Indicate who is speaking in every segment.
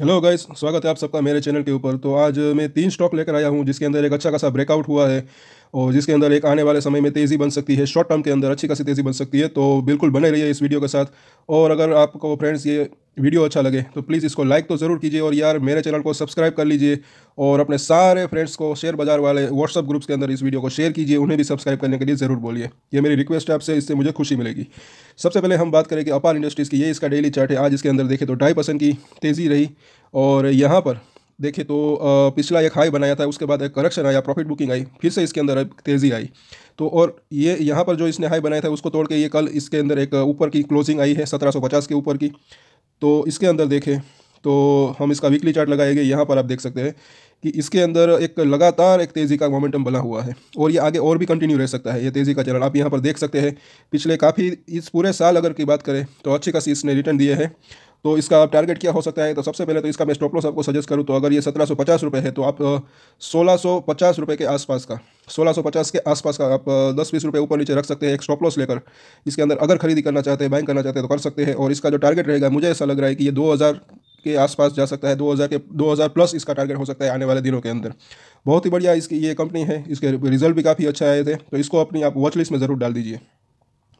Speaker 1: hello guys स्वागत है आप सबका मेरे चैनल के ऊपर तो आज मैं तीन स्टॉक लेकर आया हूँ जिसके अंदर एक अच्छा खासा ब्रेकआउट हुआ है और जिसके अंदर एक आने वाले समय में तेज़ी बन सकती है शॉर्ट टर्म के अंदर अच्छी खासी तेज़ी बन सकती है तो बिल्कुल बने रहिए इस वीडियो के साथ और अगर आपको फ्रेंड्स ये वीडियो अच्छा लगे तो प्लीज़ इसको लाइक तो ज़रूर कीजिए और यार मेरे चैनल को सब्सक्राइब कर लीजिए और अपने सारे फ्रेंड्स को शेयर बाजार वाले व्हाट्सअप ग्रुप्स के अंदर इस वीडियो को शेयर कीजिए उन्हें भी सब्सक्राइब करने के लिए ज़रूर बोलिए ये मेरी रिक्वेस्ट है आपसे इससे मुझे खुशी मिलेगी सबसे पहले हम बात करें कि अपार इंडस्ट्रीज़ की ये इसका डेली चार्ट है आज इसके अंदर देखें तो ढाई परसेंट की तेज़ी रही और यहाँ पर देखिए तो पिछला एक हाई बनाया था उसके बाद एक करेक्शन आया प्रॉफिट बुकिंग आई फिर से इसके अंदर तेज़ी आई तो और ये यहाँ पर जो इसने हाई बनाया था उसको तोड़ के ये कल इसके अंदर एक ऊपर की क्लोजिंग आई है 1750 के ऊपर की तो इसके अंदर देखें तो हम इसका वीकली चार्ट लगाएंगे यहाँ पर आप देख सकते हैं कि इसके अंदर एक लगातार एक तेज़ी का मोमेंटम बना हुआ है और ये आगे और भी कंटिन्यू रह सकता है ये तेज़ी का चरण आप यहाँ पर देख सकते हैं पिछले काफ़ी इस पूरे साल अगर की बात करें तो अच्छी खासी इसने रिटर्न दिए हैं तो इसका टारगेट क्या हो सकता है तो सबसे पहले तो इसका मैं स्टॉप लॉस आपको सजेस्ट करूँ तो अगर ये सत्रह सौ पचास रुपये है तो आप सोलह सौ पचास रुपये के आसपास का सोलह सौ पचास के आसपास का आप दस बीस रुपये ऊपर नीचे रख सकते हैं एक स्टॉप लॉस लेकर इसके अंदर अगर खरीदी करना चाहते हैं बाइंग करना चाहते हैं तो कर सकते हैं और इसका जो टारगेट रहेगा मुझे ऐसा लग रहा है कि ये दो हज़ार के आसपास जा सकता है 2000 के 2000 प्लस इसका टारगेट हो सकता है आने वाले दिनों के अंदर बहुत ही बढ़िया इसकी ये कंपनी है इसके रिजल्ट भी काफ़ी अच्छा आए थे तो इसको अपनी आप वॉच लिस्ट में ज़रूर डाल दीजिए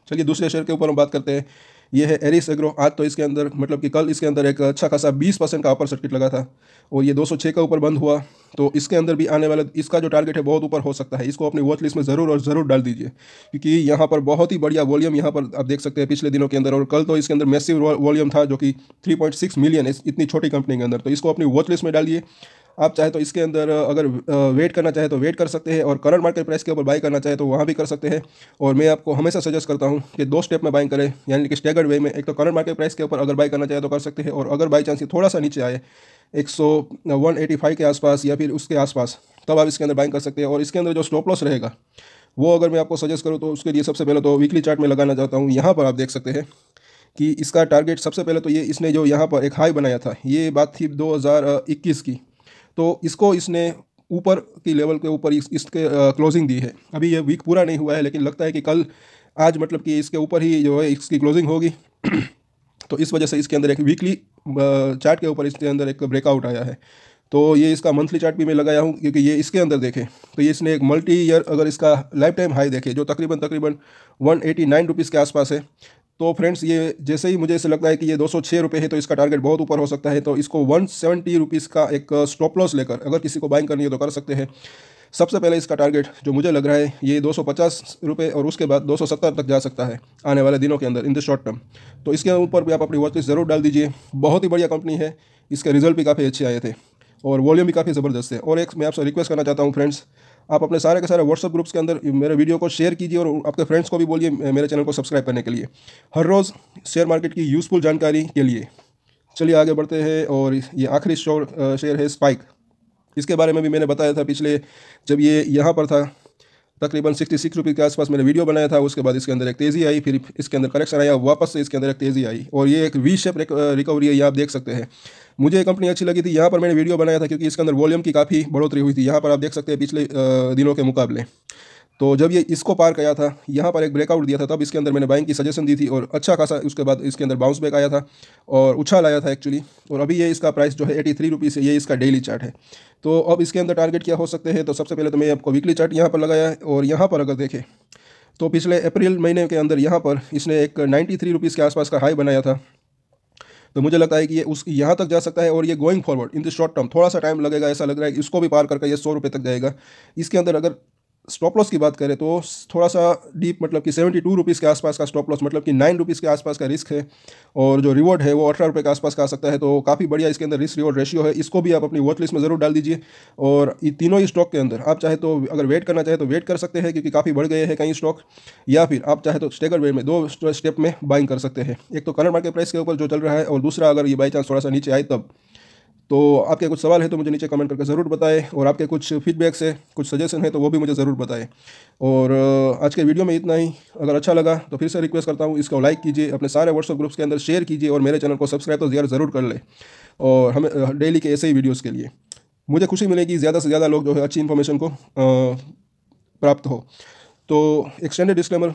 Speaker 1: चलिए दूसरे शेयर के ऊपर हम बात करते हैं ये है एरिस एग्रो आज तो इसके अंदर मतलब कि कल इसके अंदर एक अच्छा खासा बीस परसेंट का अपर सर्किट लगा था और ये 206 का ऊपर बंद हुआ तो इसके अंदर भी आने वाला इसका जो टारगेट है बहुत ऊपर हो सकता है इसको अपनी वॉच लिस्ट में ज़रूर और ज़रूर डाल दीजिए क्योंकि यहाँ पर बहुत ही बढ़िया वॉल्यूम यहाँ पर आप देख सकते हैं पिछले दिनों के अंदर और कल तो इसके अंदर मैसिव वॉल्यूम था जो कि सिक्स मिलियन है इतनी छोटी कंपनी के अंदर तो इसको अपनी वॉच लिस्ट में डालिए आप चाहे तो इसके अंदर अगर वेट करना चाहे तो वेट कर सकते हैं और करंट मार्केट प्राइस के ऊपर बाई करना चाहे तो वहाँ भी कर सकते हैं और मैं आपको हमेशा सजेस्ट करता हूँ कि दो स्टेप में बाइंग करें यानी कि स्टेगर्ड वे में एक तो करंट मार्केट प्राइस के ऊपर अगर बाई करना चाहे तो कर सकते हैं और अगर बाई चांस थोड़ा सा नीचे आए एक सौ वन एटी फाइव के आसपास या फिर उसके आसपास तब आप इसके अंदर बाइंग कर सकते हैं और इसके अंदर जो स्टॉप लॉस रहेगा वो अगर मैं आपको सजेस्ट करूँ तो उसके लिए सबसे पहले तो वीकली चार्ट में लगाना चाहता हूँ यहाँ पर आप देख सकते हैं कि इसका टारगेट सबसे पहले तो ये इसने जो यहाँ पर एक हाई बनाया था ये बात थी 2021 की तो इसको इसने ऊपर की लेवल के ऊपर इस, इसके क्लोजिंग दी है अभी ये वीक पूरा नहीं हुआ है लेकिन लगता है कि कल आज मतलब कि इसके ऊपर ही जो है इसकी क्लोजिंग होगी तो इस वजह से इसके अंदर एक वीकली चार्ट के ऊपर इसके अंदर एक ब्रेकआउट आया है तो ये इसका मंथली चार्ट भी मैं लगाया हूँ क्योंकि ये इसके अंदर देखें तो ये इसने एक मल्टी ईयर अगर इसका लाइफ टाइम हाई देखे जो तकरीबन तकरीबन वन एटी नाइन रुपीज़ के आसपास है तो फ्रेंड्स ये जैसे ही मुझे ऐसे लगता है कि ये दो सौ है तो इसका टारगेट बहुत ऊपर हो सकता है तो इसको वन सेवेंटी का एक स्टॉप uh, लॉस लेकर अगर किसी को बाइंग करनी है तो कर सकते हैं सबसे पहले इसका टारगेट जो मुझे लग रहा है ये दो सौ और उसके बाद दो तक जा सकता है आने वाले दिनों के अंदर इन द शॉर्ट टर्म तो इसके ऊपर भी आप अपनी वॉचलिस्ट ज़रूर डाल दीजिए बहुत ही बढ़िया कंपनी है इसके रिजल्ट भी काफ़ी अच्छे आए थे और वॉल्यूम भी काफ़ी ज़बरदस्त है और एक मैं आपसे रिक्वेस्ट करना चाहता हूँ फ्रेंड्स आप अपने सारे के सारे व्हाट्सअप ग्रुप्स के अंदर मेरे वीडियो को शेयर कीजिए और आपके फ्रेंड्स को भी बोलिए मेरे चैनल को सब्सक्राइब करने के लिए हर रोज़ शेयर मार्केट की यूज़फुल जानकारी के लिए चलिए आगे बढ़ते हैं और ये आखिरी शेयर है स्पाइक इसके बारे में भी मैंने बताया था पिछले जब ये यहाँ पर था तकरीबन सिक्सटी सिक्स रुपीज़ के आसपास मैंने वीडियो बनाया था उसके बाद इसके अंदर एक तेज़ी आई फिर इसके अंदर करेक्शन आया वापस से इसके अंदर एक तेज़ी आई और ये एक वी शेप रिकवरी है ये आप देख सकते हैं मुझे ये कंपनी अच्छी लगी थी यहाँ पर मैंने वीडियो बनाया था क्योंकि इसके अंदर वॉल्यूम की काफ़ी बढ़ोतरी हुई थी यहाँ पर आप देख सकते हैं पिछले दिनों के मुकाबले तो जब ये इसको पार किया था यहाँ पर एक ब्रेकआउट दिया था तब इसके अंदर मैंने बाइंग की सजेशन दी थी और अच्छा खासा उसके बाद इसके अंदर बाउंस बैक आया था और उछाल आया था एक्चुअली और अभी ये इसका प्राइस जो है एटी थ्री रुपीज़ ये इसका डेली चार्ट है तो अब इसके अंदर टारगेट क्या हो सकते हैं तो सबसे पहले तो मैं आपको वीकली चार्ट यहाँ पर लगाया और यहाँ पर अगर देखें तो पिछले अप्रैल महीने के अंदर यहाँ पर इसने एक नाइन्टी थ्री रुपीज़ के आसपास का हाई बनाया था तो मुझे लगता है कि ये उस यहाँ तक जा सकता है और ये going forward in the short term थोड़ा सा टाइम लगेगा ऐसा लग रहा है इसको भी पार करके ये सौ रुपये तक जाएगा इसके अंदर अगर स्टॉप लॉस की बात करें तो थोड़ा सा डीप मतलब कि सेवेंटी टू रुपीज़ के आसपास का स्टॉप लॉस मतलब कि नाइन रुपीज़ के आसपास का रिस्क है और जो रिवॉर्ड है वो अठारह रुपये के आसपास का आ सकता है तो काफ़ी बढ़िया इसके अंदर रिस्क रिवॉर्ड रेशियो है इसको भी आप अपनी वॉच लिस्ट में ज़रूर डाल दीजिए और ये तीनों ही स्टॉक के अंदर आप चाहे तो अगर वेट करना चाहे तो वेट कर सकते हैं क्योंकि काफ़ी बढ़ गए हैं कई स्टॉक या फिर आप चाहे तो स्टेगर वे में दो स्टेप में बाइंग कर सकते हैं एक तो करंट मार्केट प्राइस के ऊपर जो चल रहा है और दूसरा अगर ये बाई चांस थोड़ा सा नीचे आए तब तो आपके कुछ सवाल है तो मुझे नीचे कमेंट करके ज़रूर बताएं और आपके कुछ फीडबैक्स है कुछ सजेशन है तो वो भी मुझे ज़रूर बताएं और आज के वीडियो में इतना ही अगर अच्छा लगा तो फिर से रिक्वेस्ट करता हूँ इसको लाइक कीजिए अपने सारे व्हाट्सअप ग्रुप्स के अंदर शेयर कीजिए और मेरे चैनल को सब्सक्राइब तो ज़्यादा ज़रूर कर ले और हमें डेली के ऐसे ही वीडियोज़ के लिए मुझे खुशी मिलेगी ज़्यादा से ज़्यादा लोग जो है अच्छी इन्फॉर्मेशन को प्राप्त हो तो एक स्टैंडर्ड डिस्क्लेमर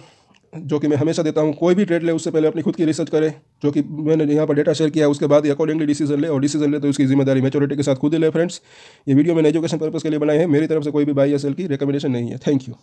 Speaker 1: जो कि मैं हमेशा देता हूँ कोई भी ट्रेड ले उससे पहले अपनी खुद की रिसर्च करें जो कि मैंने यहाँ पर डेटा शेयर किया उसके बाद अकॉर्डिंगली डिसीजन ले और डिसीजन ले तो उसकी जिम्मेदारी मेचोरिटी के साथ खुद ले फ्रेंड्स ये वीडियो मैंने एजुकेशन पर्पज़ के लिए बनाए हैं मेरी तरफ से कोई भी बाई या सेल की रिकमेंडेशन नहीं है थैंक यू